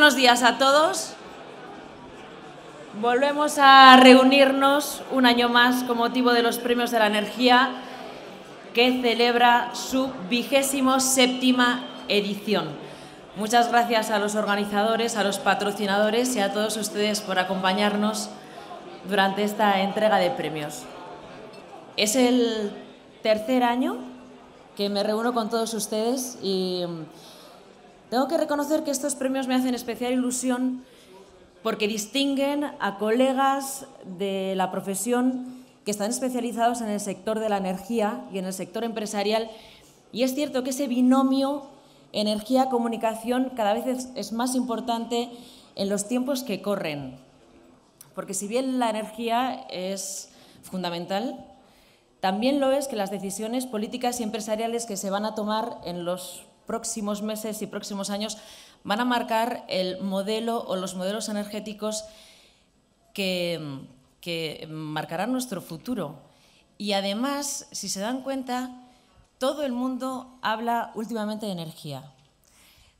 buenos días a todos. Volvemos a reunirnos un año más con motivo de los Premios de la Energía que celebra su vigésimo séptima edición. Muchas gracias a los organizadores, a los patrocinadores y a todos ustedes por acompañarnos durante esta entrega de premios. Es el tercer año que me reúno con todos ustedes y tengo que reconocer que estos premios me hacen especial ilusión porque distinguen a colegas de la profesión que están especializados en el sector de la energía y en el sector empresarial. Y es cierto que ese binomio energía-comunicación cada vez es, más importante en los tiempos que corren. Porque si bien la energía es fundamental, también lo es que las decisiones políticas y empresariales que se van a tomar en los próximos meses y próximos años van a marcar el modelo o los modelos energéticos que, marcarán nuestro futuro. Y además, si se dan cuenta, todo el mundo habla últimamente de energía.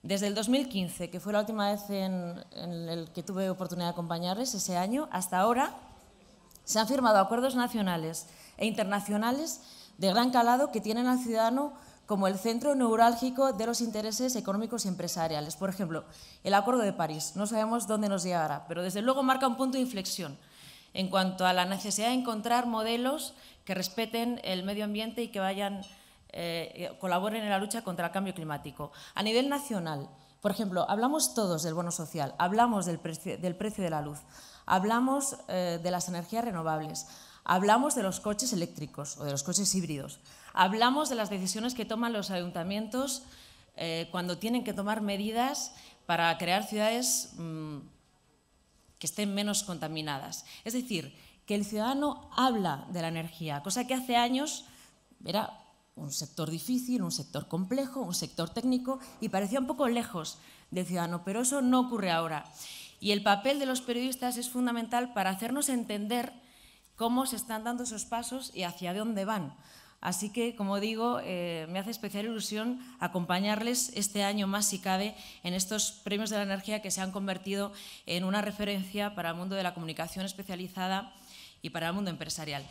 Desde el 2015, que fue la última vez en, en, el que tuve oportunidad de acompañarles ese año, hasta ahora se han firmado acuerdos nacionales e internacionales de gran calado que tienen al ciudadano como el centro neurálgico de los intereses económicos y empresariales. Por ejemplo, el Acuerdo de París. No sabemos dónde nos llegará, pero desde luego marca un punto de inflexión en cuanto a la necesidad de encontrar modelos que respeten el medio ambiente y que vayan, eh, colaboren en la lucha contra el cambio climático. A nivel nacional, por ejemplo, hablamos todos del bono social, hablamos del precio, de la luz, hablamos eh, de las energías renovables, hablamos de los coches eléctricos o de los coches híbridos. Hablamos de las decisiones que toman los ayuntamientos eh, cuando tienen que tomar medidas para crear ciudades mm, que estén menos contaminadas. Es decir, que el ciudadano habla de la energía, cosa que hace años era un sector difícil, un sector complejo, un sector técnico y parecía un poco lejos del ciudadano, pero eso no ocurre ahora. Y el papel de los periodistas es fundamental para hacernos entender cómo se están dando esos pasos y hacia dónde van. Así que, como digo, eh, me hace especial ilusión acompañarles este año más, si cabe, en estos premios de la energía que se han convertido en una referencia para el mundo de la comunicación especializada y para el mundo empresarial.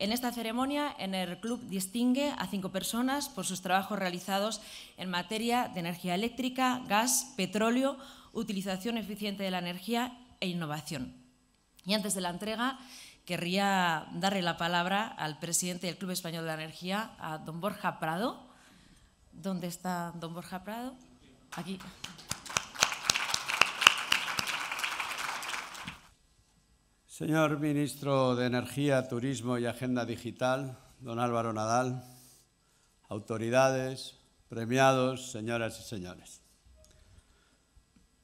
En esta ceremonia, en el club distingue a cinco personas por sus trabajos realizados en materia de energía eléctrica, gas, petróleo, utilización eficiente de la energía e innovación. Y antes de la entrega, querría darle la palabra al presidente del Club Español de la Energía, a don Borja Prado. ¿Dónde está don Borja Prado? Aquí. Señor ministro de Energía, Turismo y Agenda Digital, don Álvaro Nadal, autoridades, premiados, señoras y señores.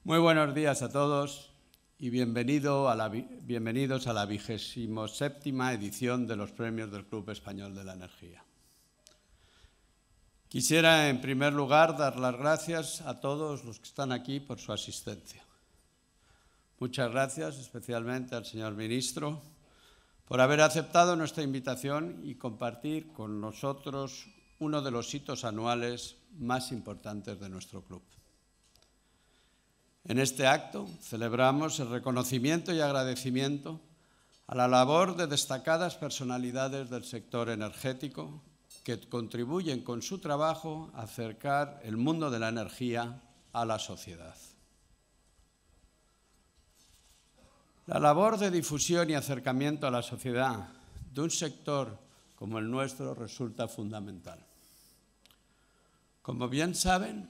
Muy buenos días a todos y bienvenidos a la vigésimo séptima edición de los premios del Club Español de la Energía. Quisiera, en primer lugar, dar las gracias a todos los que están aquí por su asistencia. Muchas gracias especialmente al señor ministro por haber aceptado nuestra invitación y compartir con nosotros uno de los hitos anuales más importantes de nuestro club. En este acto celebramos el reconocimiento y agradecimiento a la labor de destacadas personalidades del sector energético que contribuyen con su trabajo a acercar el mundo de la energía a la sociedad. La labor de difusión y acercamiento a la sociedad de un sector como el nuestro resulta fundamental. Como bien saben,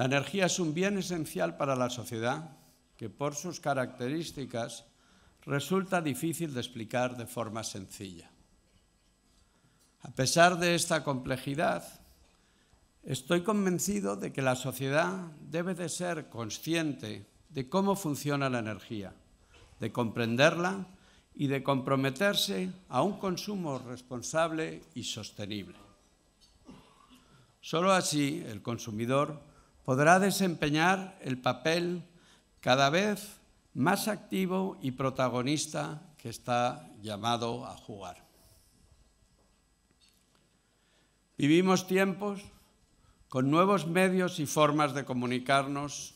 la energía es un bien esencial para la sociedad que por sus características resulta difícil de explicar de forma sencilla. A pesar de esta complejidad, estoy convencido de que la sociedad debe de ser consciente de cómo funciona la energía, de comprenderla y de comprometerse a un consumo responsable y sostenible. Solo así el consumidor podrá desempeñar el papel cada vez más activo y protagonista que está llamado a jugar. Vivimos tiempos con nuevos medios y formas de comunicarnos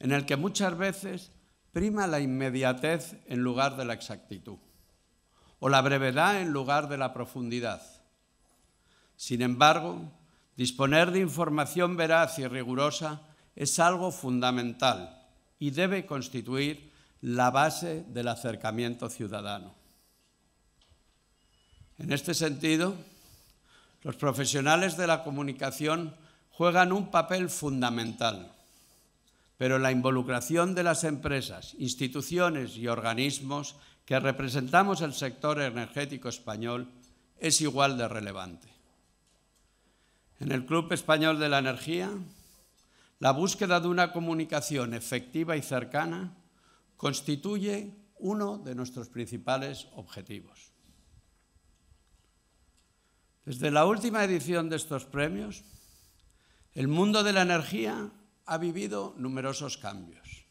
en el que muchas veces prima la inmediatez en lugar de la exactitud o la brevedad en lugar de la profundidad. Sin embargo, Disponer de información veraz y rigurosa es algo fundamental y debe constituir la base del acercamiento ciudadano. En este sentido, los profesionales de la comunicación juegan un papel fundamental, pero la involucración de las empresas, instituciones y organismos que representamos el sector energético español es igual de relevante. En el Club Español de la Energía, la búsqueda de una comunicación efectiva y cercana constituye uno de nuestros principales objetivos. Desde la última edición de estos premios, el mundo de la energía ha vivido numerosos cambios,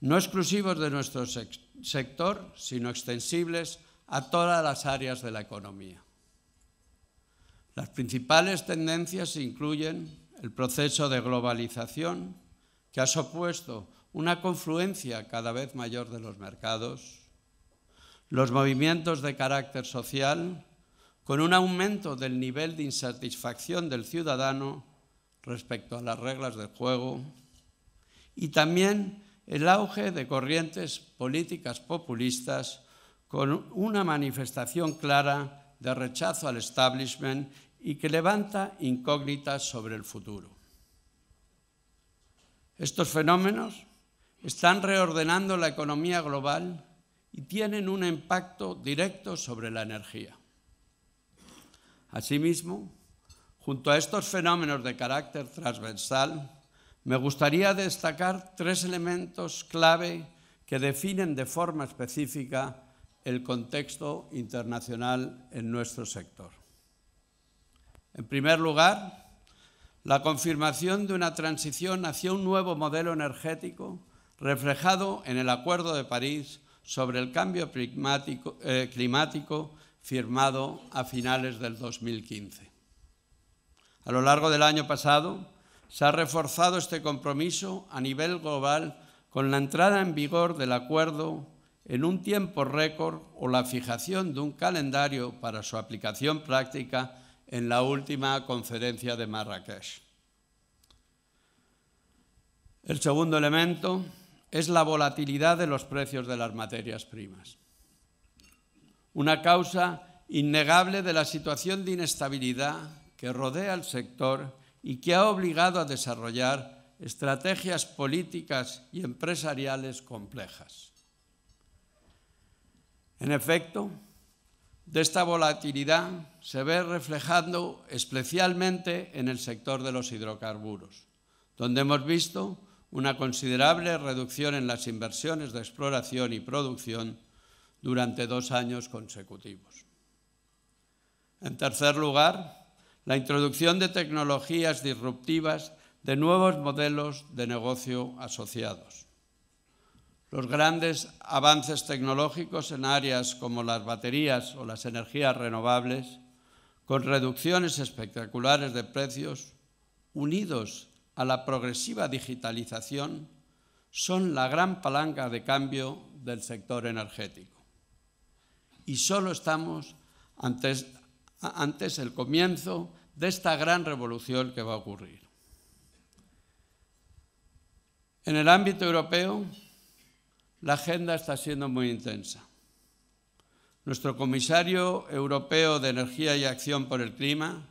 no exclusivos de nuestro sector, sino extensibles a todas las áreas de la economía. Las principales tendencias incluyen el proceso de globalización, que ha supuesto una confluencia cada vez mayor de los mercados, los movimientos de carácter social, con un aumento del nivel de insatisfacción del ciudadano respecto a las reglas del juego, y también el auge de corrientes políticas populistas con una manifestación clara de rechazo al establishment y que levanta incógnitas sobre el futuro. Estos fenómenos están reordenando la economía global y tienen un impacto directo sobre la energía. Asimismo, junto a estos fenómenos de carácter transversal, me gustaría destacar tres elementos clave que definen de forma específica el contexto internacional en nuestro sector. En primer lugar, la confirmación de una transición hacia un nuevo modelo energético reflejado en el Acuerdo de París sobre el cambio eh, climático, firmado a finales del 2015. A lo largo del año pasado se ha reforzado este compromiso a nivel global con la entrada en vigor del acuerdo en un tiempo récord o la fijación de un calendario para su aplicación práctica en la última conferencia de Marrakech. El segundo elemento es la volatilidad de los precios de las materias primas, una causa innegable de la situación de inestabilidad que rodea al sector y que ha obligado a desarrollar estrategias políticas y empresariales complejas. En efecto, de esta volatilidad se ve reflejando especialmente en el sector de los hidrocarburos, donde hemos visto una considerable reducción en las inversiones de exploración y producción durante dos años consecutivos. En tercer lugar, la introducción de tecnologías disruptivas de nuevos modelos de negocio asociados. Los grandes avances tecnológicos en áreas como las baterías o las energías renovables, con reducciones espectaculares de precios, unidos a la progresiva digitalización, son la gran palanca de cambio del sector energético. Y solo estamos antes, antes el comienzo de esta gran revolución que va a ocurrir. En el ámbito europeo, la agenda está siendo muy intensa. Nuestro comisario europeo de Energía y Acción por el Clima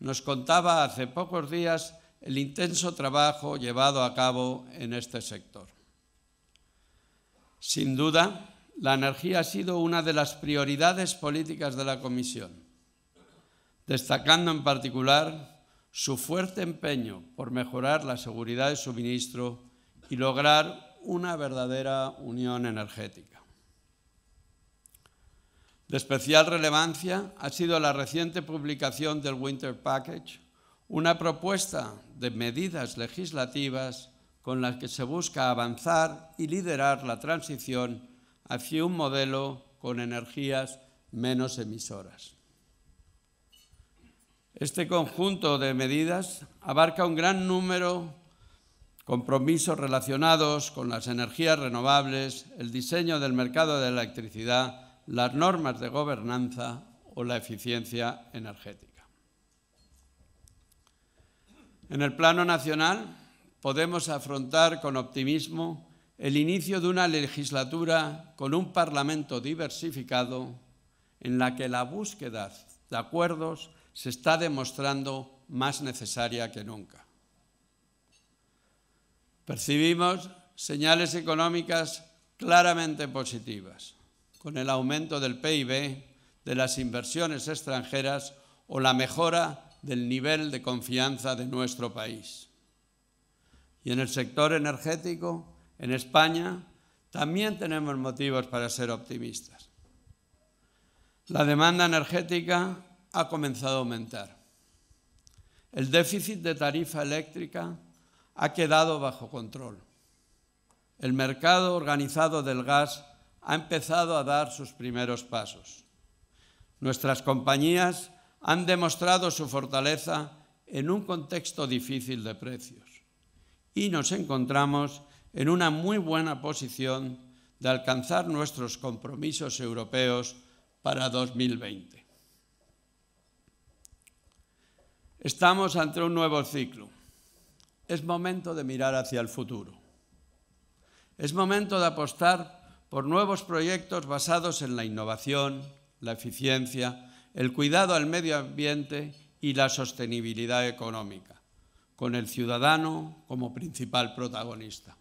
nos contaba hace pocos días el intenso trabajo llevado a cabo en este sector. Sin duda, la energía ha sido una de las prioridades políticas de la Comisión, destacando en particular su fuerte empeño por mejorar la seguridad de suministro y lograr una verdadera unión energética. De especial relevancia ha sido la reciente publicación del Winter Package, una propuesta de medidas legislativas con las que se busca avanzar y liderar la transición hacia un modelo con energías menos emisoras. Este conjunto de medidas abarca un gran número de compromisos relacionados con las energías renovables, el diseño del mercado de la electricidad, las normas de gobernanza o la eficiencia energética. En el plano nacional podemos afrontar con optimismo el inicio de una legislatura con un Parlamento diversificado en la que la búsqueda de acuerdos se está demostrando más necesaria que nunca. Percibimos señales económicas claramente positivas, con el aumento del PIB, de las inversiones extranjeras o la mejora del nivel de confianza de nuestro país. Y en el sector energético, en España, también tenemos motivos para ser optimistas. La demanda energética ha comenzado a aumentar. El déficit de tarifa eléctrica ha quedado bajo control. El mercado organizado del gas ha empezado a dar sus primeros pasos. Nuestras compañías han demostrado su fortaleza en un contexto difícil de precios y nos encontramos en una muy buena posición de alcanzar nuestros compromisos europeos para 2020. Estamos ante un nuevo ciclo es momento de mirar hacia el futuro. Es momento de apostar por nuevos proyectos basados en la innovación, la eficiencia, el cuidado al medio ambiente y la sostenibilidad económica, con el ciudadano como principal protagonista.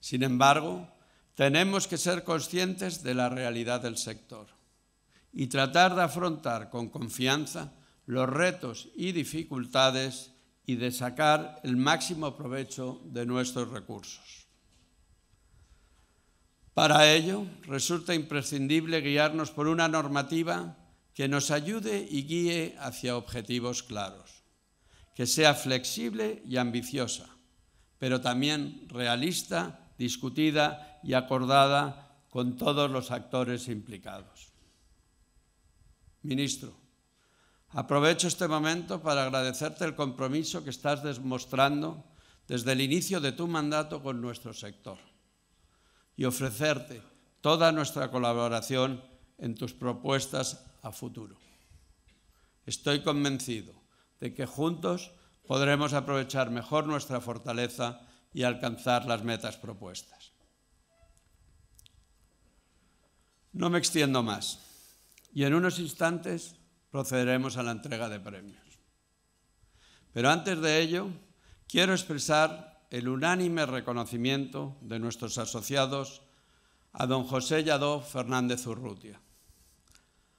Sin embargo, tenemos que ser conscientes de la realidad del sector y tratar de afrontar con confianza los retos y dificultades y de sacar el máximo provecho de nuestros recursos. Para ello, resulta imprescindible guiarnos por una normativa que nos ayude y guíe hacia objetivos claros, que sea flexible y ambiciosa, pero también realista, discutida y acordada con todos los actores implicados. Ministro, Aprovecho este momento para agradecerte el compromiso que estás demostrando desde el inicio de tu mandato con nuestro sector y ofrecerte toda nuestra colaboración en tus propuestas a futuro. Estoy convencido de que juntos podremos aprovechar mejor nuestra fortaleza y alcanzar las metas propuestas. No me extiendo más y en unos instantes procederemos a la entrega de premios. Pero antes de ello, quiero expresar el unánime reconocimiento de nuestros asociados a don José Yadó Fernández Urrutia,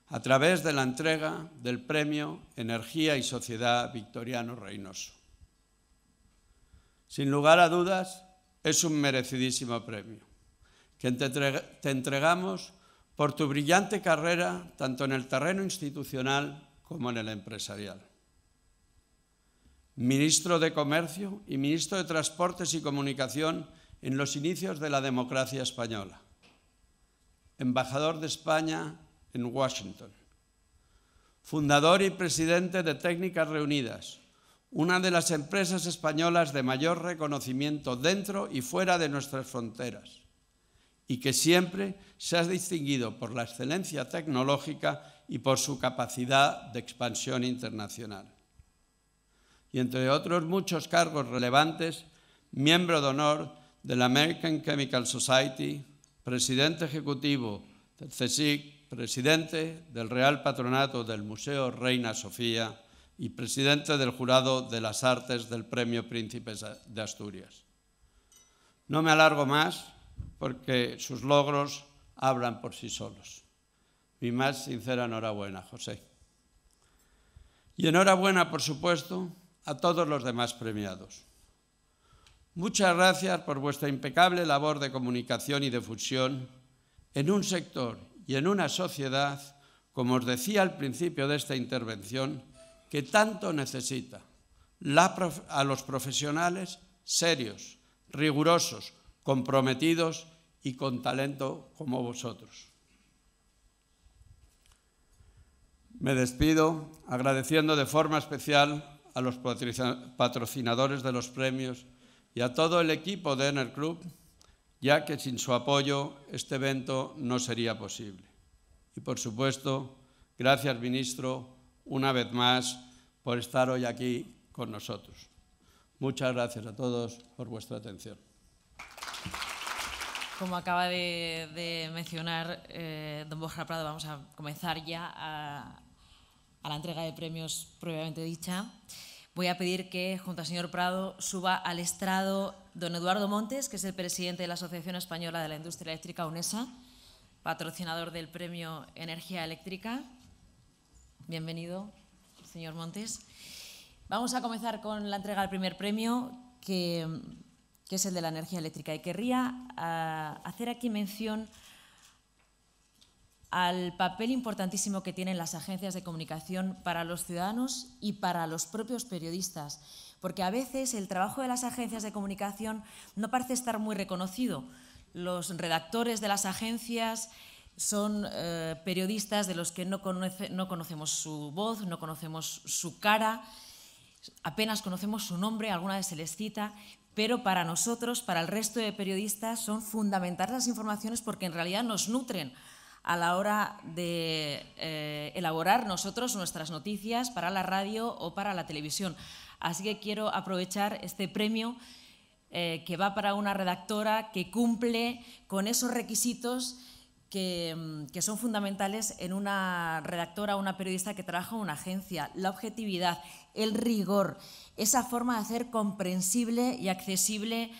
a través de la entrega del premio Energía y Sociedad Victoriano Reynoso. Sin lugar a dudas, es un merecidísimo premio que te entregamos por tu brillante carrera tanto en el terreno institucional como en el empresarial. Ministro de Comercio y ministro de Transportes y Comunicación en los inicios de la democracia española. Embajador de España en Washington. Fundador y presidente de Técnicas Reunidas, una de las empresas españolas de mayor reconocimiento dentro y fuera de nuestras fronteras y que siempre se ha distinguido por la excelencia tecnológica y por su capacidad de expansión internacional. Y entre otros muchos cargos relevantes, miembro de honor de la American Chemical Society, presidente ejecutivo del CSIC, presidente del Real Patronato del Museo Reina Sofía y presidente del Jurado de las Artes del Premio Príncipes de Asturias. No me alargo más porque sus logros hablan por sí solos. Mi más sincera enhorabuena, José. Y enhorabuena, por supuesto, a todos los demás premiados. Muchas gracias por vuestra impecable labor de comunicación y de en un sector y en una sociedad, como os decía al principio de esta intervención, que tanto necesita a los profesionales serios, rigurosos, comprometidos y con talento como vosotros. Me despido agradeciendo de forma especial a los patrocinadores de los premios y a todo el equipo de Ener Club, ya que sin su apoyo este evento no sería posible. Y por supuesto, gracias ministro una vez más por estar hoy aquí con nosotros. Muchas gracias a todos por vuestra atención. Como acaba de, mencionar eh, don Borja Prado, vamos a comenzar ya a, a la entrega de premios previamente dicha. Voy a pedir que, junto al señor Prado, suba al estrado don Eduardo Montes, que es el presidente de la Asociación Española de la Industria Eléctrica UNESA, patrocinador del premio Energía Eléctrica. Bienvenido, señor Montes. Vamos a comenzar con la entrega del primer premio, que que es el de la energía eléctrica. Y querría ah, hacer aquí mención al papel importantísimo que tienen las agencias de comunicación para los ciudadanos y para los propios periodistas, porque a veces el trabajo de las agencias de comunicación no parece estar muy reconocido. Los redactores de las agencias son eh, periodistas de los que no, no conocemos su voz, no conocemos su cara, apenas conocemos su nombre, alguna vez se les cita, pero para nosotros, para el resto de periodistas, son fundamentales las informaciones porque en realidad nos nutren a la hora de eh, elaborar nosotros nuestras noticias para la radio o para la televisión. Así que quiero aprovechar este premio eh, que va para una redactora que cumple con esos requisitos que, mm, que son fundamentales en una redactora o una periodista que trabaja en una agencia, la objetividad el rigor, esa forma de hacer comprensible y accesible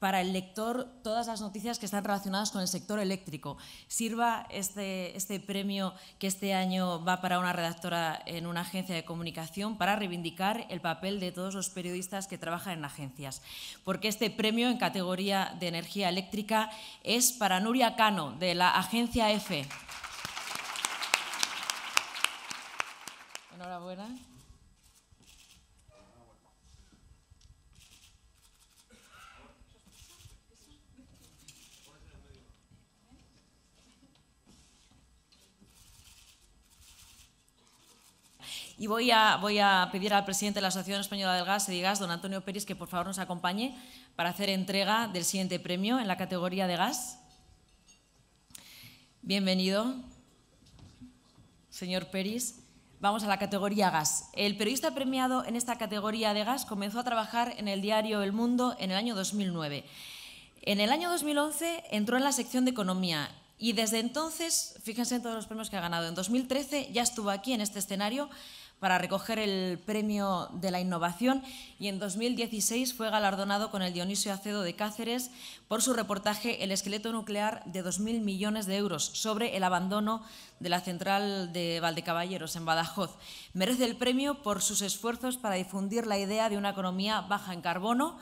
para el lector todas las noticias que están relacionadas con el sector eléctrico. Sirva este, este, premio que este año va para una redactora en una agencia de comunicación para reivindicar el papel de todos los periodistas que trabajan en agencias. Porque este premio en categoría de energía eléctrica es para Nuria Cano, de la agencia EFE. Enhorabuena. Y voy a, voy a pedir al presidente de la Asociación Española del Gas, Edigas, don Antonio Pérez, que por favor nos acompañe para hacer entrega del siguiente premio en la categoría de gas. Bienvenido, señor Pérez. Vamos a la categoría gas. El periodista premiado en esta categoría de gas comenzó a trabajar en el diario El Mundo en el año 2009. En el año 2011 entró en la sección de economía y desde entonces, fíjense en todos los premios que ha ganado, en 2013 ya estuvo aquí en este escenario para recoger el Premio de la Innovación y en 2016 fue galardonado con el Dionisio Acedo de Cáceres por su reportaje El esqueleto nuclear de 2.000 millones de euros sobre el abandono de la central de Valdecaballeros en Badajoz. Merece el premio por sus esfuerzos para difundir la idea de una economía baja en carbono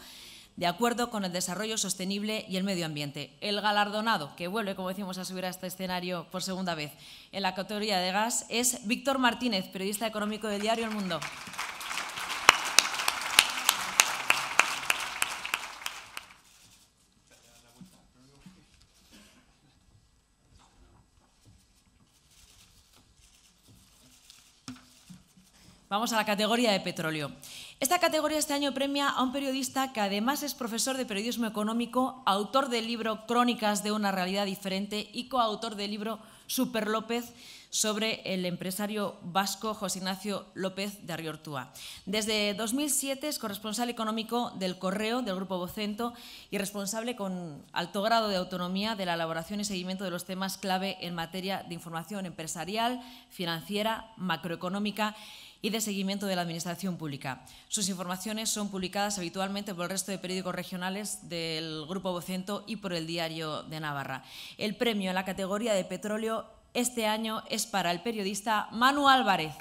de acuerdo con el desarrollo sostenible y el medio ambiente. El galardonado, que vuelve, como decimos, a subir a este escenario por segunda vez en la categoría de gas, es Víctor Martínez, periodista económico del diario El Mundo. Vamos a la categoría de petróleo. Esta categoría este año premia a un periodista que además es profesor de periodismo económico, autor del libro Crónicas de una realidad diferente y coautor del libro Super López sobre el empresario vasco José Ignacio López de Arriortúa. Desde 2007 es corresponsal económico del Correo del Grupo Vocento y responsable con alto grado de autonomía de la elaboración y seguimiento de los temas clave en materia de información empresarial, financiera, macroeconómica y de seguimiento de la Administración Pública. Sus informaciones son publicadas habitualmente por el resto de periódicos regionales del Grupo Vocento y por el Diario de Navarra. El premio en la categoría de petróleo este año es para el periodista Manu Álvarez.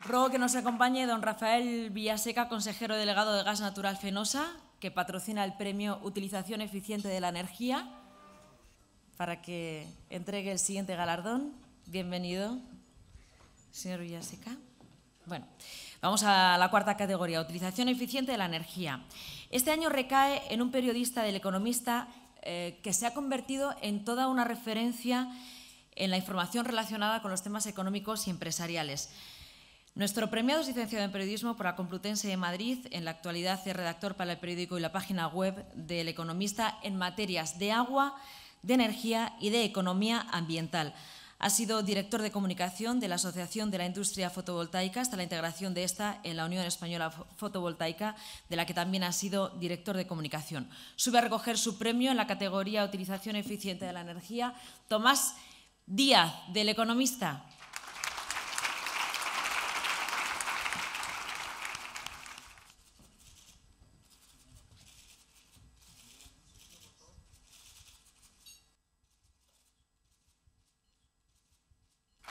Ruego que nos acompañe don Rafael Villaseca, consejero delegado de Gas Natural Fenosa, que patrocina el premio Utilización Eficiente de la Energía, para que entregue el siguiente galardón. Bienvenido, señor Villaseca. Bueno, Vamos a la cuarta categoría, utilización eficiente de la energía. Este año recae en un periodista del Economista eh, que se ha convertido en toda una referencia en la información relacionada con los temas económicos y empresariales. Nuestro premiado es licenciado en periodismo por la Complutense de Madrid. En la actualidad es redactor para el periódico y la página web del Economista en materias de agua, de energía y de economía ambiental. Ha sido director de comunicación de la Asociación de la Industria Fotovoltaica hasta la integración de esta en la Unión Española Fotovoltaica, de la que también ha sido director de comunicación. Sube a recoger su premio en la categoría Utilización Eficiente de la Energía Tomás Díaz, del Economista.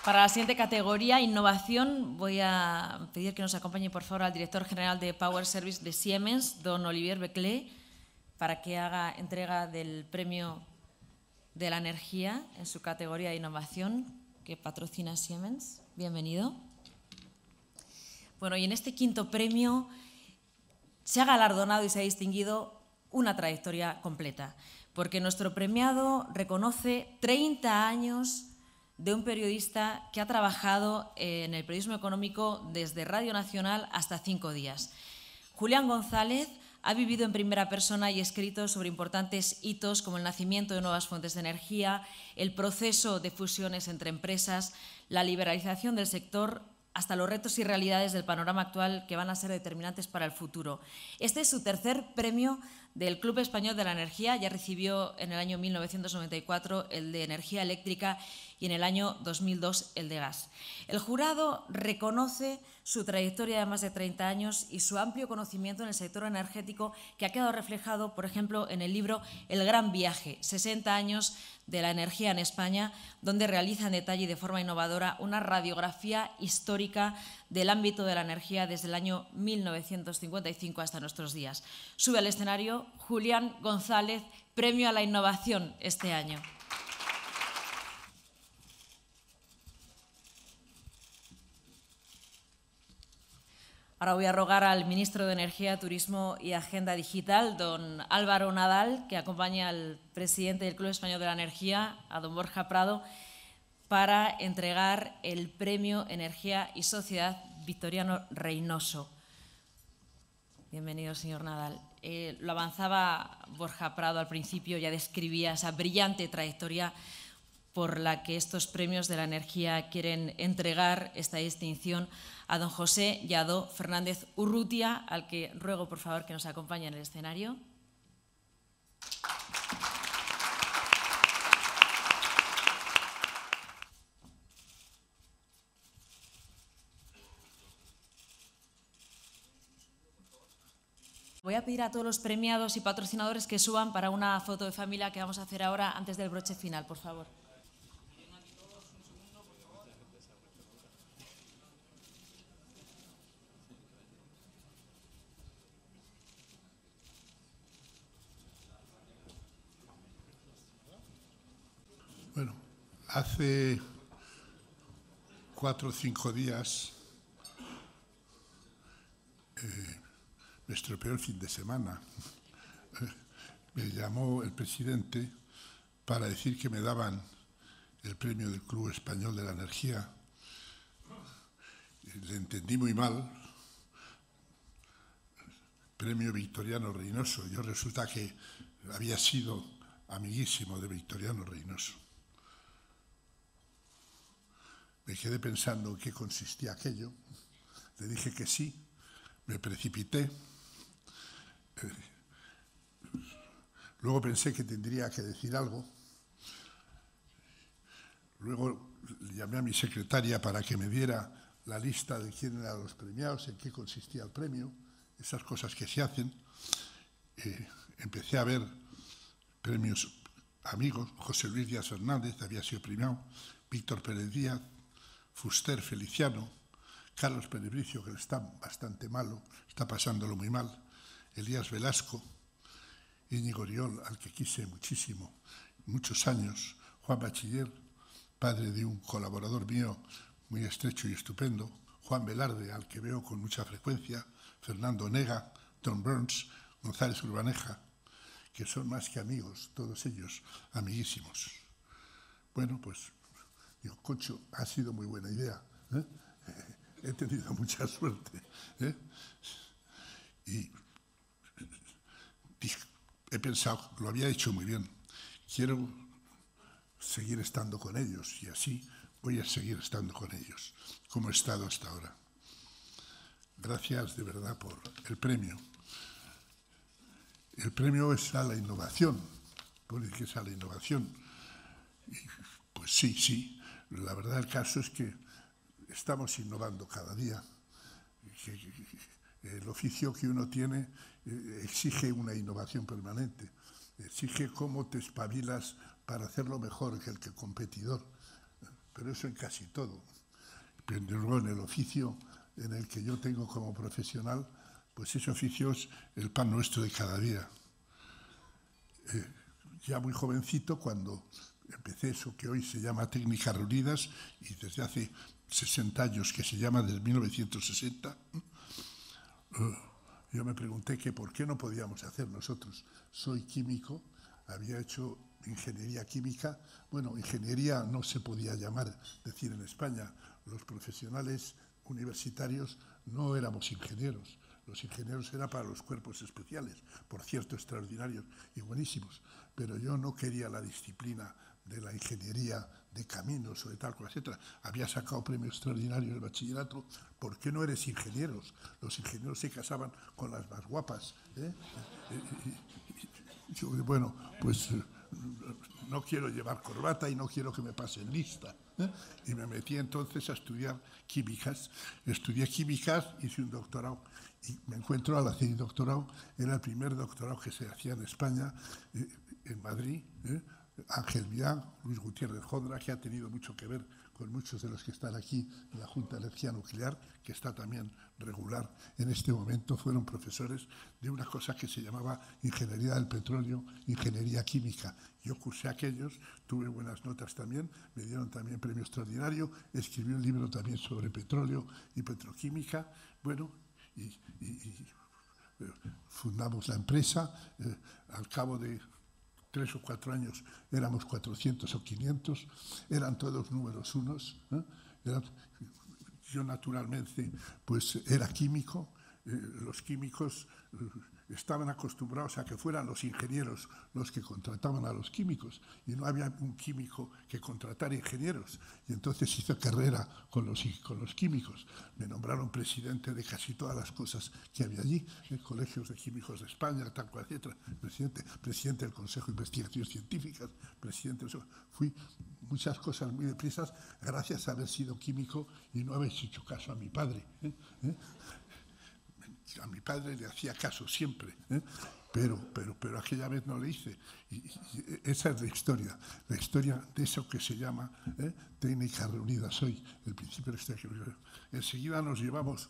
Para la siguiente categoría, innovación, voy a pedir que nos acompañe por favor al director general de Power Service de Siemens, don Olivier becle para que haga entrega del premio de la energía en su categoría de innovación que patrocina Siemens. Bienvenido. Bueno, y en este quinto premio se ha galardonado y se ha distinguido una trayectoria completa, porque nuestro premiado reconoce 30 años de un periodista que ha trabajado en el periodismo económico desde Radio Nacional hasta Cinco Días. Julián González ha vivido en primera persona y escrito sobre importantes hitos como el nacimiento de nuevas fuentes de energía, el proceso de fusiones entre empresas, la liberalización del sector hasta los retos y realidades del panorama actual que van a ser determinantes para el futuro. Este es su tercer premio del Club Español de la Energía. Ya recibió en el año 1994 el de energía eléctrica y en el año 2002 el de gas. El jurado reconoce su trayectoria de más de 30 años y su amplio conocimiento en el sector energético que ha quedado reflejado, por ejemplo, en el libro El Gran Viaje, 60 años de la energía en España, donde realiza en detalle y de forma innovadora una radiografía histórica del ámbito de la energía desde el año 1955 hasta nuestros días. Sube al escenario Julián González, Premio a la Innovación este año. Ahora voy a rogar al ministro de Energía, Turismo y Agenda Digital, don Álvaro Nadal, que acompaña al presidente del Club Español de la Energía, a don Borja Prado, para entregar el premio Energía y Sociedad Victoriano Reynoso. Bienvenido, señor Nadal. Eh, lo avanzaba Borja Prado al principio, ya describía esa brillante trayectoria por la que estos premios de la energía quieren entregar esta distinción a don José Yadó Fernández Urrutia, al que ruego por favor que nos acompañe en el escenario. Voy a pedir a todos los premiados y patrocinadores que suban para una foto de familia que vamos a hacer ahora antes del broche final, por favor. Hace cuatro o cinco días, eh, nuestro me estropeó el fin de semana. me llamó el presidente para decir que me daban el premio del Club Español de la Energía. Le entendí muy mal, premio Victoriano Reynoso. Yo resulta que había sido amiguísimo de Victoriano Reynoso. Me quedé pensando en qué consistía aquello. Le dije que sí, me precipité. luego pensé que tendría que decir algo. Luego llamé a mi secretaria para que me diera la lista de quién eran los premiados, en qué consistía el premio, esas cosas que se hacen. Eh, empecé a ver premios amigos. José Luis Díaz Hernández había sido premiado, Víctor Pérez Díaz, Fuster Feliciano, Carlos Penebricio, que está bastante malo, está pasándolo muy mal, Elías Velasco, Íñigo Oriol, al que quise muchísimo, muchos años, Juan Bachiller, padre de un colaborador mío muy estrecho y estupendo, Juan Velarde, al que veo con mucha frecuencia, Fernando Nega, Tom Burns, González Urbaneja, que son más que amigos, todos ellos amiguísimos. Bueno, pues Cocho, cocho, ha sido muy buena idea. ¿eh? Eh, he tenido mucha suerte. ¿eh? Y he pensado, lo había hecho muy bien. Quiero seguir estando con ellos y así voy a seguir estando con ellos, como he estado hasta ahora. Gracias de verdad por el premio. El premio es a la innovación, porque es a la innovación. pues sí, sí, la verdad el caso es que estamos innovando cada día. El oficio que uno tiene eh, exige una innovación permanente, exige cómo te espabilas para hacerlo mejor que el que competidor, pero eso en casi todo. Pero luego en el oficio en el que yo tengo como profesional, pues ese oficio es el pan nuestro de cada día. Eh, ya muy jovencito, cuando empecé eso que hoy se llama Técnicas Reunidas y desde hace 60 años que se llama desde 1960, eh, yo me pregunté que por qué no podíamos hacer nosotros. Soy químico, había hecho ingeniería química, bueno, ingeniería no se podía llamar, decir, en España los profesionales universitarios no éramos ingenieros, los ingenieros eran para los cuerpos especiales, por cierto, extraordinarios y buenísimos, pero yo no quería la disciplina de la ingeniería de caminos o de tal cosa, etc. Había sacado premio extraordinario en el bachillerato. ¿Por qué no eres ingeniero? Los ingenieros se casaban con las más guapas. ¿eh? Eh, eh, yo, bueno, pues no quiero llevar corbata y no quiero que me pasen lista. Y me metí entonces a estudiar químicas. Estudié químicas, hice un doctorado y me encuentro al hacer doctorado. Era el primer doctorado que se hacía en España, en Madrid. Ángel Villán, Luis Gutiérrez Jondra, que ha tenido mucho que ver con muchos de los que están aquí en la Junta de Energía Nuclear, que está también regular en este momento, fueron profesores de una cosa que se llamaba Ingeniería del Petróleo, Ingeniería Química. Yo cursé aquellos, tuve buenas notas también, me dieron también premio extraordinario, escribí un libro también sobre petróleo y petroquímica, bueno, y, eh, fundamos la empresa, eh, al cabo de tres o cuatro años éramos 400 o 500, eran todos números unos. ¿eh? yo naturalmente pues era químico, eh, los químicos eh, estaban acostumbrados a que fueran los ingenieros los que contrataban a los químicos y no había un químico que contratara ingenieros. Y entonces hizo carrera con los, con los químicos. Me nombraron presidente de casi todas las cosas que había allí, en colegios de químicos de España, tal cual, etc. Presidente, presidente del Consejo de Investigaciones Científicas, presidente. Fui muchas cosas muy deprisas gracias a haber sido químico y no haber hecho caso a mi padre. ¿eh? ¿Eh? a mi padre le hacía caso siempre, ¿eh? pero, pero, pero aquella vez no le hice. esa es la historia, la historia de eso que se llama ¿eh? técnicas reunidas hoy, el principio de este Enseguida nos llevamos,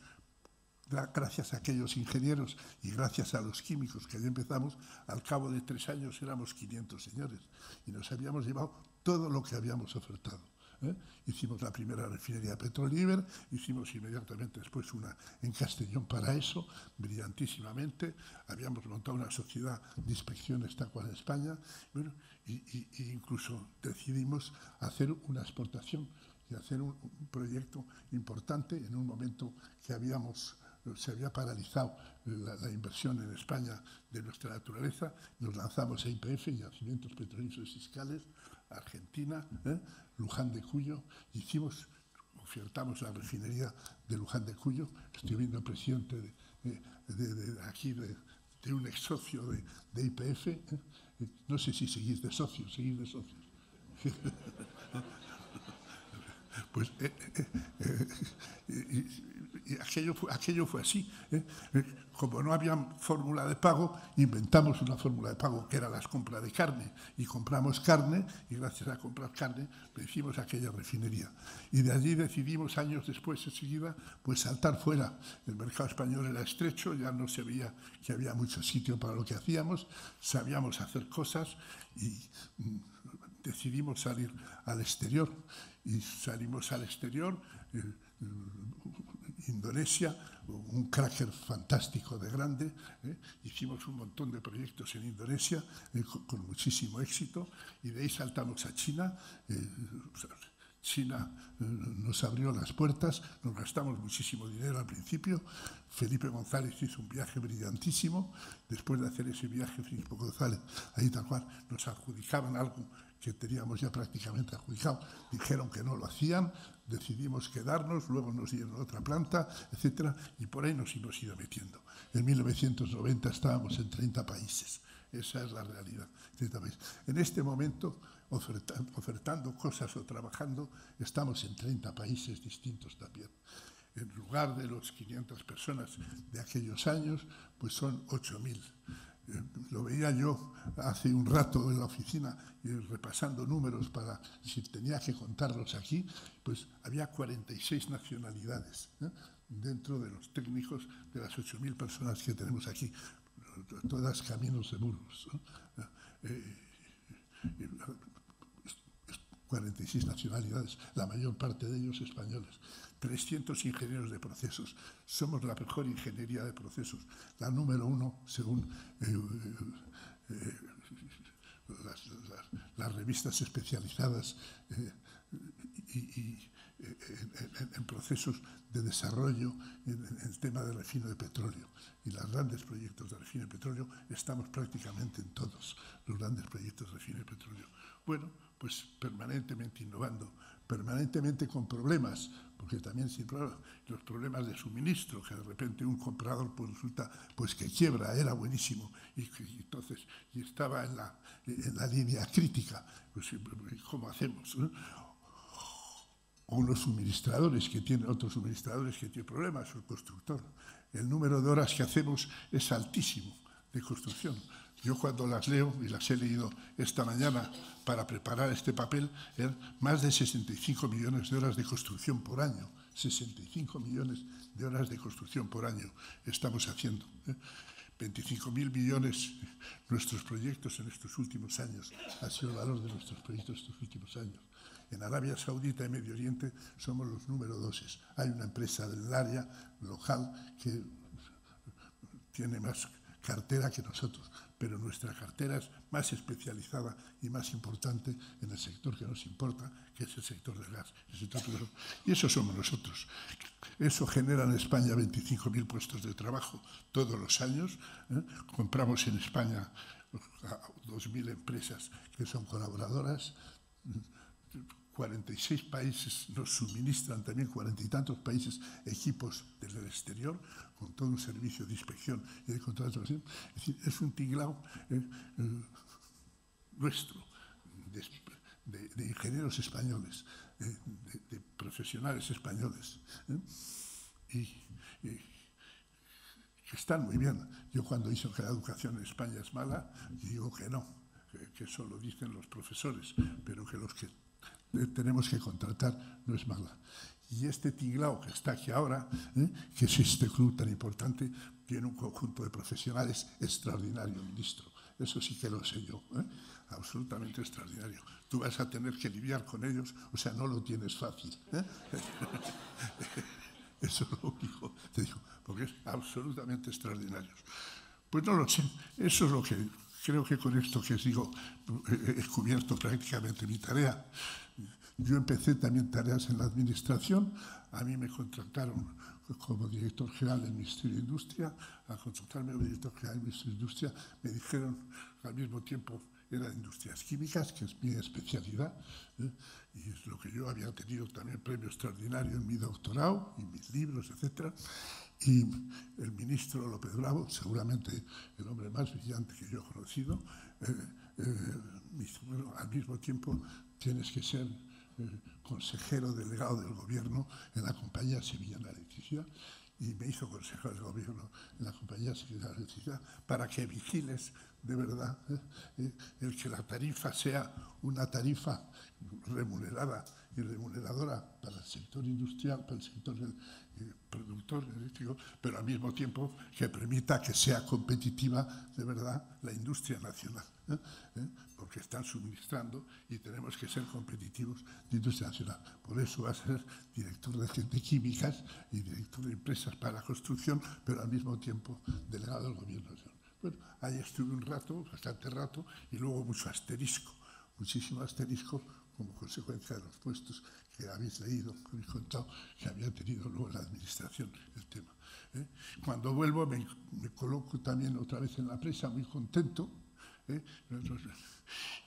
gracias a aquellos ingenieros y gracias a los químicos que allí empezamos, al cabo de tres años éramos 500 señores y nos habíamos llevado todo lo que habíamos ofertado. ¿eh? Hicimos la primera refinería petrolíver, hicimos inmediatamente después una en Castellón para eso, brillantísimamente. Habíamos montado una sociedad de inspección de España bueno, y, y, incluso decidimos hacer una exportación y hacer un, proyecto importante en un momento que habíamos se había paralizado la, inversión en España de nuestra naturaleza, nos lanzamos a IPF, Yacimientos Petrolíferos Fiscales, Argentina, ¿eh? Luján de Cuyo, hicimos, ofertamos la refinería de Luján de Cuyo, estoy viendo al presidente de, aquí de, un ex socio de IPF, ¿eh? no sé si seguís de socio, seguís de socio. pues eh, aquello fue, aquello fue así. ¿eh? Eh, como no había fórmula de pago, inventamos una fórmula de pago que era las compras de carne. Y compramos carne, y gracias a comprar carne, le hicimos aquella refinería. Y de allí decidimos, años después, enseguida, pues saltar fuera. El mercado español era estrecho, ya no se veía que había mucho sitio para lo que hacíamos, sabíamos hacer cosas y mm, decidimos salir al exterior. Y salimos al exterior. Eh, Indonesia, un cracker fantástico de grande. ¿eh? Hicimos un montón de proyectos en Indonesia ¿eh? con, muchísimo éxito y de ahí saltamos a China. Eh, China nos abrió las puertas, nos gastamos muchísimo dinero al principio. Felipe González hizo un viaje brillantísimo. Después de hacer ese viaje, Felipe González, ahí tal cual, nos adjudicaban algo que teníamos ya prácticamente adjudicado. Dijeron que no lo hacían, decidimos quedarnos, luego nos dieron otra planta, etcétera, y por ahí nos hemos ido metiendo. En 1990 estábamos en 30 países, esa es la realidad. Este en este momento, ofertando, cosas o trabajando, estamos en 30 países distintos también. En lugar de los 500 personas de aquellos años, pues son 8.000 lo veía yo hace un rato en la oficina repasando números para si tenía que contarlos aquí, pues había 46 nacionalidades ¿eh? dentro de los técnicos de las 8.000 personas que tenemos aquí, todas caminos de burros 46 eh, eh, nacionalidades, la mayor parte de ellos españoles. 300 ingenieros de procesos. Somos la mejor ingeniería de procesos, la número uno según eh, eh, las, revistas especializadas eh, y, en, procesos de desarrollo en, en, el tema del refino de petróleo. Y los grandes proyectos de refino de petróleo estamos prácticamente en todos los grandes proyectos de refino de petróleo. Bueno, pues permanentemente innovando permanentemente con problemas, porque también siempre los problemas de suministro, que de repente un comprador resulta pues que quiebra, era buenísimo, y, entonces estaba en la, línea crítica, pues ¿cómo hacemos? O los suministradores que tienen, otros suministradores que tienen problemas, el constructor. El número de horas que hacemos es altísimo de construcción yo cuando las leo, y las he leído esta mañana para preparar este papel, más de 65 millones de horas de construcción por año. 65 millones de horas de construcción por año estamos haciendo. 25.000 ¿eh? millones nuestros proyectos en estos últimos años. Ha sido el valor de nuestros proyectos estos últimos años. En Arabia Saudita y Medio Oriente somos los número doses. Hay una empresa del área local que tiene más cartera que nosotros pero nuestra cartera es más especializada y más importante en el sector que nos importa, que es el sector del gas. Y eso somos nosotros. Eso genera en España 25.000 puestos de trabajo todos los años. ¿eh? Compramos en España 2.000 empresas que son colaboradoras 46 países nos suministran también, cuarenta y tantos países, equipos desde el exterior, con todo un servicio de inspección y de contratación. Es decir, es un tiglao eh, eh, nuestro, de, ingenieros españoles, eh, de, profesionales españoles. Y, que están muy bien. Yo cuando dicen que la educación en España es mala, digo que no, que, que eso lo dicen los profesores, pero que los que eh, tenemos que contratar no es mala. Y este Tiglao que está aquí ahora, ¿eh? que es este club tan importante, tiene un conjunto de profesionales extraordinario, ministro. Eso sí que lo sé yo, ¿eh? absolutamente extraordinario. Tú vas a tener que lidiar con ellos, o sea, no lo tienes fácil. Eso es lo único, te digo, porque es absolutamente extraordinario. Pues no lo sé, eso es lo que creo que con esto que digo he cubierto prácticamente mi tarea. Yo empecé también tareas en la administración, a mí me contrataron como director general del Ministerio de Industria, al contratarme el director general del Ministerio de Industria me dijeron al mismo tiempo era de industrias químicas, que es mi especialidad, ¿eh? y es lo que yo había tenido también premio extraordinario en mi doctorado, y mis libros, etc. Y el ministro López Bravo, seguramente el hombre más brillante que yo he conocido, eh, eh, me dijo, bueno, al mismo tiempo tienes que ser consejero delegado del gobierno en la compañía Sevilla de Electricidad y me hizo consejero del gobierno en la compañía Sevilla de Electricidad para que vigiles de verdad ¿eh? Eh, el que la tarifa sea una tarifa remunerada y remuneradora para el sector industrial, para el sector eh, productor eléctrico, pero al mismo tiempo que permita que sea competitiva de verdad la industria nacional porque están suministrando y tenemos que ser competitivos de industria nacional. Por eso va a ser director de, gente químicas y director de empresas para la construcción, pero al mismo tiempo delegado del gobierno nacional. Bueno, ahí estuve un rato, bastante rato, y luego mucho asterisco, muchísimo asterisco como consecuencia de los puestos que habéis leído, que habéis contado, que había tenido luego la administración el tema. ¿eh? Cuando vuelvo me, me coloco también otra vez en la prensa, muy contento, ¿eh?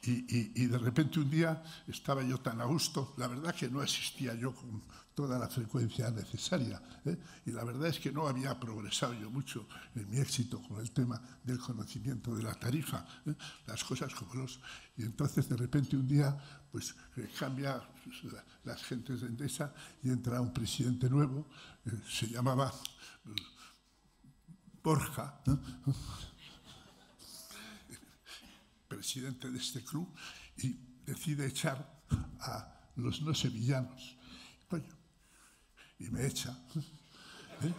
Y, de repente un día estaba yo tan a gusto, la verdad que no existía yo con toda la frecuencia necesaria, ¿eh? y la verdad es que no había progresado yo mucho en mi éxito con el tema del conocimiento de la tarifa, ¿eh? las cosas como los... Y entonces de repente un día pues cambia la, las gentes de Endesa y entra un presidente nuevo, se llamaba mm, Borja, presidente de este club, y decide echar a los no sevillanos. Coño, y me echa. ¿eh?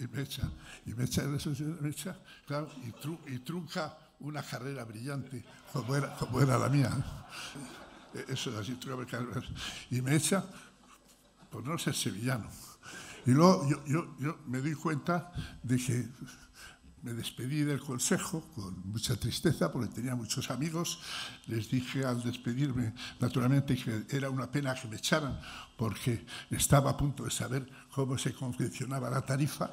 Y me echa, y me echa, me echa claro, y, trunca una carrera brillante como era, era la mía. ¿eh? Eso es así, y me echa por no ser sevillano. Y luego yo, yo me di cuenta de que me despedí del consejo con mucha tristeza porque tenía muchos amigos. Les dije al despedirme, naturalmente, que era una pena que me echaran porque estaba a punto de saber cómo se confeccionaba la tarifa.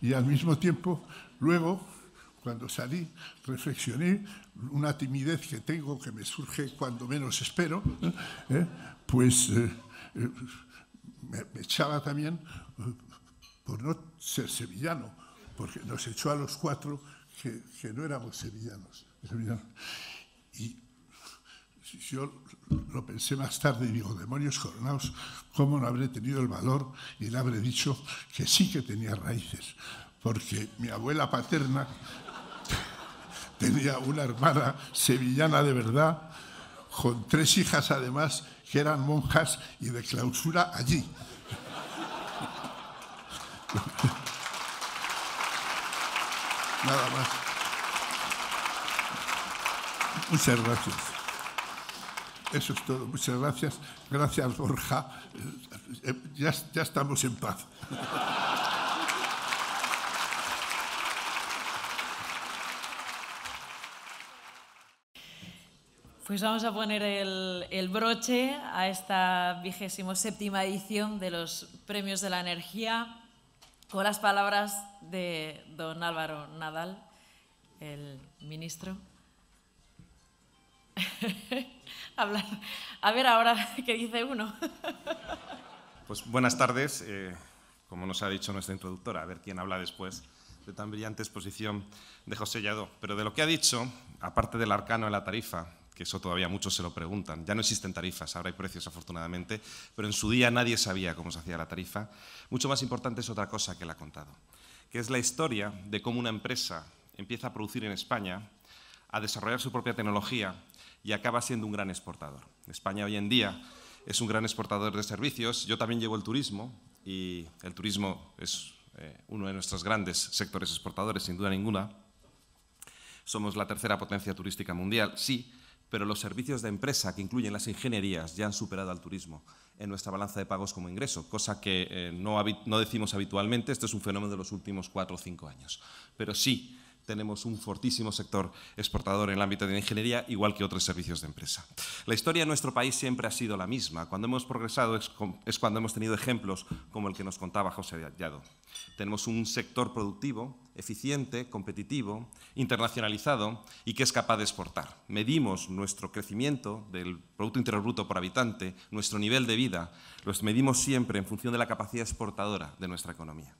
y, al mismo tiempo, luego, cuando salí, reflexioné, una timidez que tengo que me surge cuando menos espero, ¿eh? pues... Eh, me, echaba también por no ser sevillano, porque nos echó a los cuatro que, no éramos sevillanos, sevillanos. Y yo lo pensé más tarde y digo, demonios coronados, ¿cómo no habré tenido el valor y le habré dicho que sí que tenía raíces? Porque mi abuela paterna tenía una hermana sevillana de verdad con tres hijas además que eran monjas y de clausura allí. Nada más. Muchas gracias. Eso es todo. Muchas gracias. Gracias, Borja. Eh, ya, ya estamos en paz. Pues vamos a poner el, broche a esta vigésimo séptima edición de los Premios de la Energía con las palabras de don Álvaro Nadal, el ministro. A ver ahora qué dice uno. pues buenas tardes. Eh, como nos ha dicho nuestra introductora, a ver quién habla después de tan brillante exposición de José Lladó. Pero de lo que ha dicho, aparte del arcano de la tarifa, que eso todavía muchos se lo preguntan. Ya no existen tarifas, ahora hay precios afortunadamente, pero en su día nadie sabía cómo se hacía la tarifa. Mucho más importante es otra cosa que él ha contado, que es la historia de cómo una empresa empieza a producir en España, a desarrollar su propia tecnología y acaba siendo un gran exportador. España hoy en día es un gran exportador de servicios. Yo también llevo el turismo y el turismo es eh, uno de nuestros grandes sectores exportadores, sin duda ninguna. Somos la tercera potencia turística mundial, sí, pero los servicios de empresa, que incluyen las ingenierías, ya han superado al turismo en nuestra balanza de pagos como ingreso, cosa que eh, no, no decimos habitualmente, esto es un fenómeno de los últimos cuatro o cinco años. Pero sí, tenemos un fortísimo sector exportador en el ámbito de la ingeniería, igual que otros servicios de empresa. La historia de nuestro país siempre ha sido la misma. Cuando hemos progresado es, cuando hemos tenido ejemplos como el que nos contaba José Hallado. Tenemos un sector productivo, eficiente, competitivo, internacionalizado y que es capaz de exportar. Medimos nuestro crecimiento del Producto Interior Bruto por habitante, nuestro nivel de vida, los medimos siempre en función de la capacidad exportadora de nuestra economía.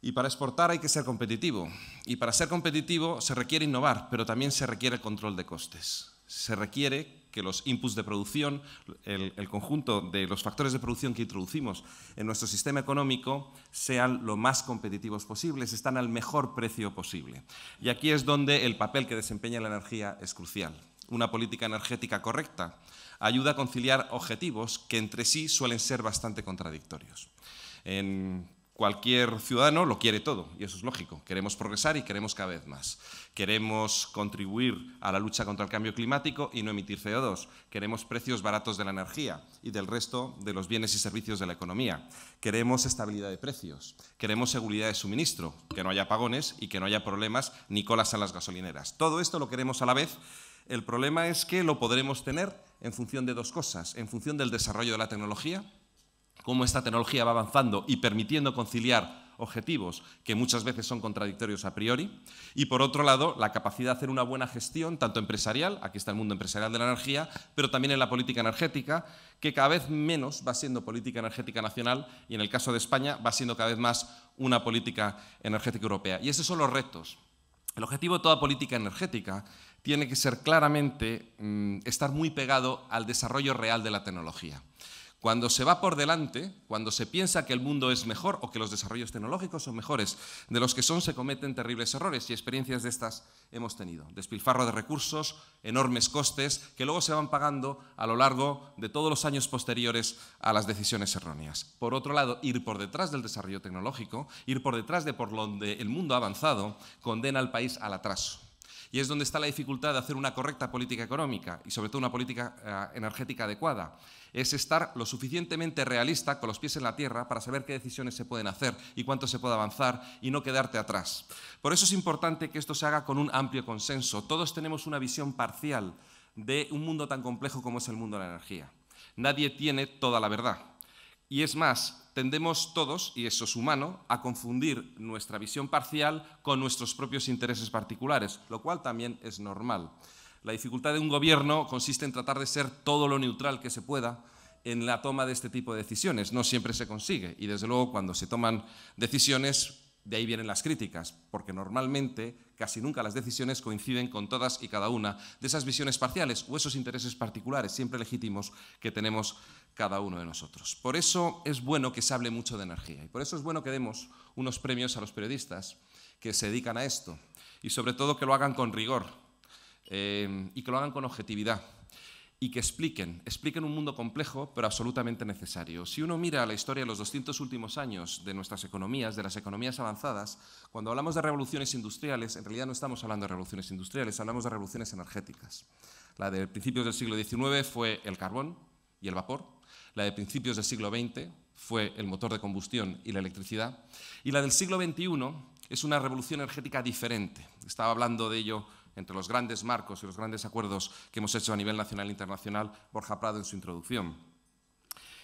Y para exportar hay que ser competitivo. Y para ser competitivo se requiere innovar, pero también se requiere control de costes. Se requiere que los inputs de producción, el, el, conjunto de los factores de producción que introducimos en nuestro sistema económico sean lo más competitivos posibles, están al mejor precio posible. Y aquí es donde el papel que desempeña la energía es crucial. Una política energética correcta ayuda a conciliar objetivos que entre sí suelen ser bastante contradictorios. En cualquier ciudadano lo quiere todo, y eso es lógico. Queremos progresar y queremos cada vez más. Queremos contribuir a la lucha contra el cambio climático y no emitir CO2. Queremos precios baratos de la energía y del resto de los bienes y servicios de la economía. Queremos estabilidad de precios. Queremos seguridad de suministro, que no haya apagones y que no haya problemas ni colas en las gasolineras. Todo esto lo queremos a la vez. El problema es que lo podremos tener en función de dos cosas, en función del desarrollo de la tecnología cómo esta tecnología va avanzando y permitiendo conciliar objetivos que muchas veces son contradictorios a priori, y por otro lado, la capacidad de hacer una buena gestión, tanto empresarial, aquí está el mundo empresarial de la energía, pero también en la política energética, que cada vez menos va siendo política energética nacional y en el caso de España va siendo cada vez más una política energética europea. Y esos son los retos. El objetivo de toda política energética tiene que ser claramente mm, estar muy pegado al desarrollo real de la tecnología. Cuando se va por delante, cuando se piensa que el mundo es mejor o que los desarrollos tecnológicos son mejores de los que son, se cometen terribles errores y experiencias de estas hemos tenido. Despilfarro de recursos, enormes costes que luego se van pagando a lo largo de todos los años posteriores a las decisiones erróneas. Por otro lado, ir por detrás del desarrollo tecnológico, ir por detrás de por donde el mundo ha avanzado, condena al país al atraso y es donde está la dificultad de hacer una correcta política económica y sobre todo una política eh, energética adecuada. Es estar lo suficientemente realista con los pies en la tierra para saber qué decisiones se pueden hacer y cuánto se puede avanzar y no quedarte atrás. Por eso es importante que esto se haga con un amplio consenso. Todos tenemos una visión parcial de un mundo tan complejo como es el mundo de la energía. Nadie tiene toda la verdad. Y es más, tendemos todos, y eso es humano, a confundir nuestra visión parcial con nuestros propios intereses particulares, lo cual también es normal. La dificultad de un gobierno consiste en tratar de ser todo lo neutral que se pueda en la toma de este tipo de decisiones. No siempre se consigue y, desde luego, cuando se toman decisiones de ahí vienen las críticas, porque normalmente casi nunca las decisiones coinciden con todas y cada una de esas visiones parciales o esos intereses particulares, siempre legítimos, que tenemos cada uno de nosotros. Por eso es bueno que se hable mucho de energía y por eso es bueno que demos unos premios a los periodistas que se dedican a esto y sobre todo que lo hagan con rigor eh, y que lo hagan con objetividad y que expliquen, expliquen un mundo complejo pero absolutamente necesario. Si uno mira la historia de los 200 últimos años de nuestras economías, de las economías avanzadas, cuando hablamos de revoluciones industriales, en realidad no estamos hablando de revoluciones industriales, hablamos de revoluciones energéticas. La de principios del siglo XIX fue el carbón y el vapor, la de principios del siglo XX fue el motor de combustión y la electricidad, y la del siglo XXI es una revolución energética diferente. Estaba hablando de ello entre los grandes marcos y los grandes acuerdos que hemos hecho a nivel nacional e internacional, Borja Prado en su introducción.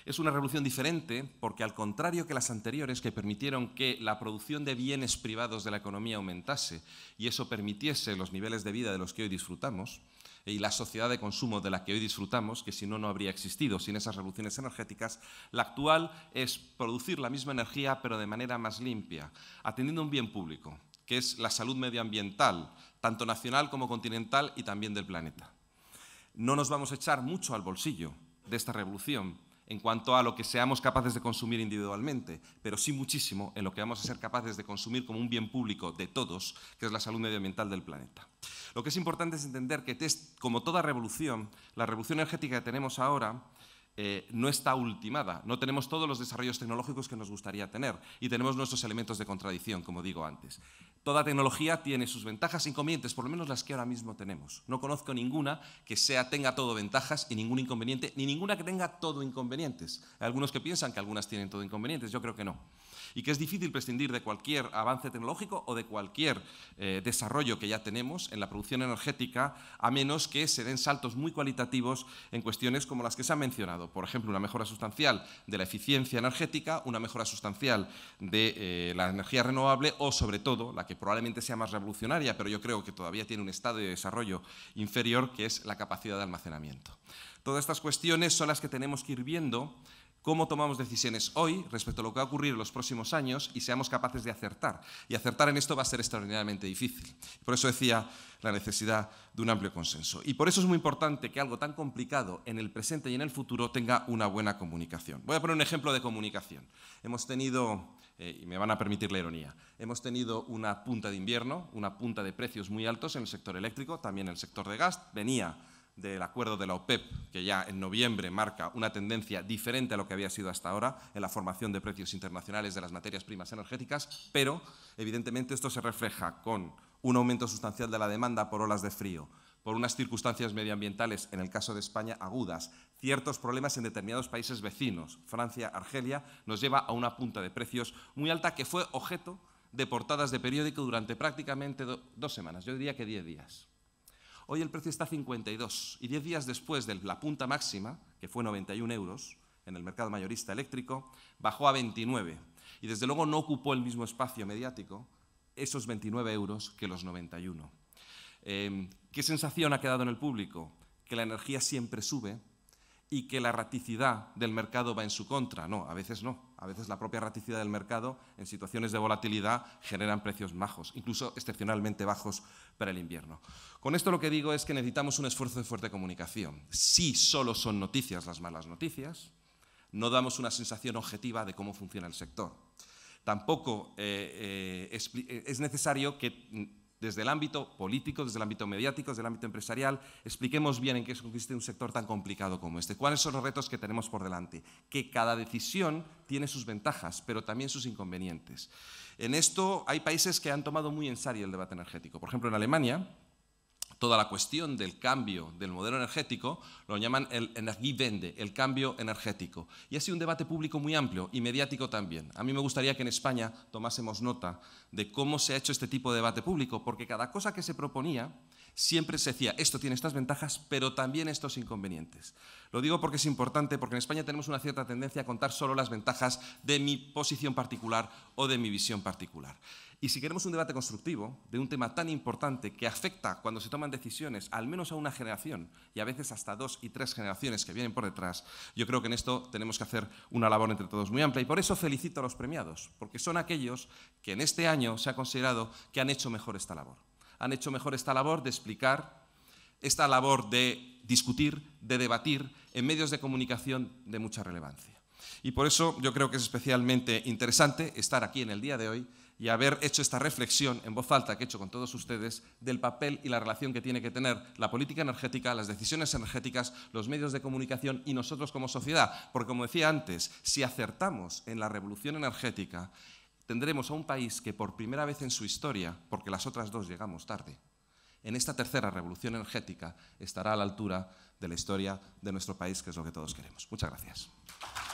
Es una revolución diferente porque, al contrario que las anteriores, que permitieron que la producción de bienes privados de la economía aumentase y eso permitiese los niveles de vida de los que hoy disfrutamos, y la sociedad de consumo de la que hoy disfrutamos, que si no, no habría existido sin esas revoluciones energéticas, la actual es producir la misma energía pero de manera más limpia, atendiendo un bien público, que es la salud medioambiental, tanto nacional como continental y también del planeta. No nos vamos a echar mucho al bolsillo de esta revolución en cuanto a lo que seamos capaces de consumir individualmente, pero sí muchísimo en lo que vamos a ser capaces de consumir como un bien público de todos, que es la salud medioambiental del planeta. Lo que es importante es entender que, como toda revolución, la revolución energética que tenemos ahora eh, no está ultimada, no tenemos todos los desarrollos tecnológicos que nos gustaría tener y tenemos nuestros elementos de contradicción, como digo antes. Toda tecnología tiene sus ventajas e inconvenientes, por lo menos las que ahora mismo tenemos. No conozco ninguna que sea, tenga todo ventajas y ningún inconveniente, ni ninguna que tenga todo inconvenientes. Hay algunos que piensan que algunas tienen todo inconvenientes, yo creo que no y que es difícil prescindir de cualquier avance tecnológico o de cualquier eh, desarrollo que ya tenemos en la producción energética, a menos que se den saltos muy cualitativos en cuestiones como las que se han mencionado. Por ejemplo, una mejora sustancial de la eficiencia energética, una mejora sustancial de eh, la energía renovable o, sobre todo, la que probablemente sea más revolucionaria, pero yo creo que todavía tiene un estado de desarrollo inferior, que es la capacidad de almacenamiento. Todas estas cuestiones son las que tenemos que ir viendo cómo tomamos decisiones hoy respecto a lo que va a ocurrir en los próximos años y seamos capaces de acertar. Y acertar en esto va a ser extraordinariamente difícil. Por eso decía la necesidad de un amplio consenso. Y por eso es muy importante que algo tan complicado en el presente y en el futuro tenga una buena comunicación. Voy a poner un ejemplo de comunicación. Hemos tenido, eh, y me van a permitir la ironía, hemos tenido una punta de invierno, una punta de precios muy altos en el sector eléctrico, también en el sector de gas. Venía del acuerdo de la OPEP, e que ya en noviembre marca una tendencia diferente a lo que había sido hasta ahora en la formación de precios internacionales de las materias primas energéticas, pero evidentemente esto se refleja con un aumento sustancial de la demanda por olas de frío, por unas circunstancias medioambientales, en el caso de España, agudas, ciertos problemas en determinados países vecinos, Francia, Argelia, nos lleva a una punta de precios muy alta que fue objeto de portadas de periódico durante prácticamente dos semanas, yo diría que diez días. Hoy el precio está a 52 y 10 días después de la punta máxima, que fue 91 euros en el mercado mayorista eléctrico, bajó a 29 y desde luego no ocupó el mismo espacio mediático esos 29 euros que los 91. Em, ¿Qué sensación ha quedado en el público? Que la energía siempre sube y que la raticidad del mercado va en su contra. No, a veces no. A veces la propia raticidad del mercado en situaciones de volatilidad generan precios bajos, incluso excepcionalmente bajos para el invierno. Con esto lo que digo es que necesitamos un esfuerzo de fuerte comunicación. Si solo son noticias las malas noticias, no damos una sensación objetiva de cómo funciona el sector. Tampoco eh, eh, eh, es necesario que mm, desde el ámbito político, desde el ámbito mediático, desde el ámbito empresarial, expliquemos bien en qué consiste un sector tan complicado como este, cuáles son los retos que tenemos por delante, que cada decisión tiene sus ventajas, pero también sus inconvenientes. En esto hay países que han tomado muy en serio el debate energético. Por ejemplo, en Alemania, toda la cuestión del cambio del modelo energético, lo llaman el vende el cambio energético. Y ha sido un debate público muy amplio y mediático también. A mí me gustaría que en España tomásemos nota de cómo se ha hecho este tipo de debate público, porque cada cosa que se proponía siempre se decía, esto tiene estas ventajas, pero también estos inconvenientes. Lo digo porque es importante, porque en España tenemos una cierta tendencia a contar solo las ventajas de mi posición particular o de mi visión particular. Y si queremos un debate constructivo de un tema tan importante que afecta cuando se toman decisiones al menos a una generación y a veces hasta dos y tres generaciones que vienen por detrás, yo creo que en esto tenemos que hacer una labor entre todos muy amplia. Y por eso felicito a los premiados, porque son aquellos que en este año se ha considerado que han hecho mejor esta labor han hecho mejor esta labor de explicar, esta labor de discutir, de debatir en medios de comunicación de mucha relevancia. Y por eso yo creo que es especialmente interesante estar aquí en el día de hoy y haber hecho esta reflexión en voz alta que he hecho con todos ustedes del papel y la relación que tiene que tener la política energética, las decisiones energéticas, los medios de comunicación y nosotros como sociedad. Porque como decía antes, si acertamos en la revolución energética, tendremos a un país que por primera vez en su historia, porque las otras dos llegamos tarde, en esta tercera revolución energética estará a la altura de la historia de nuestro país, que es lo que todos queremos. Muchas gracias.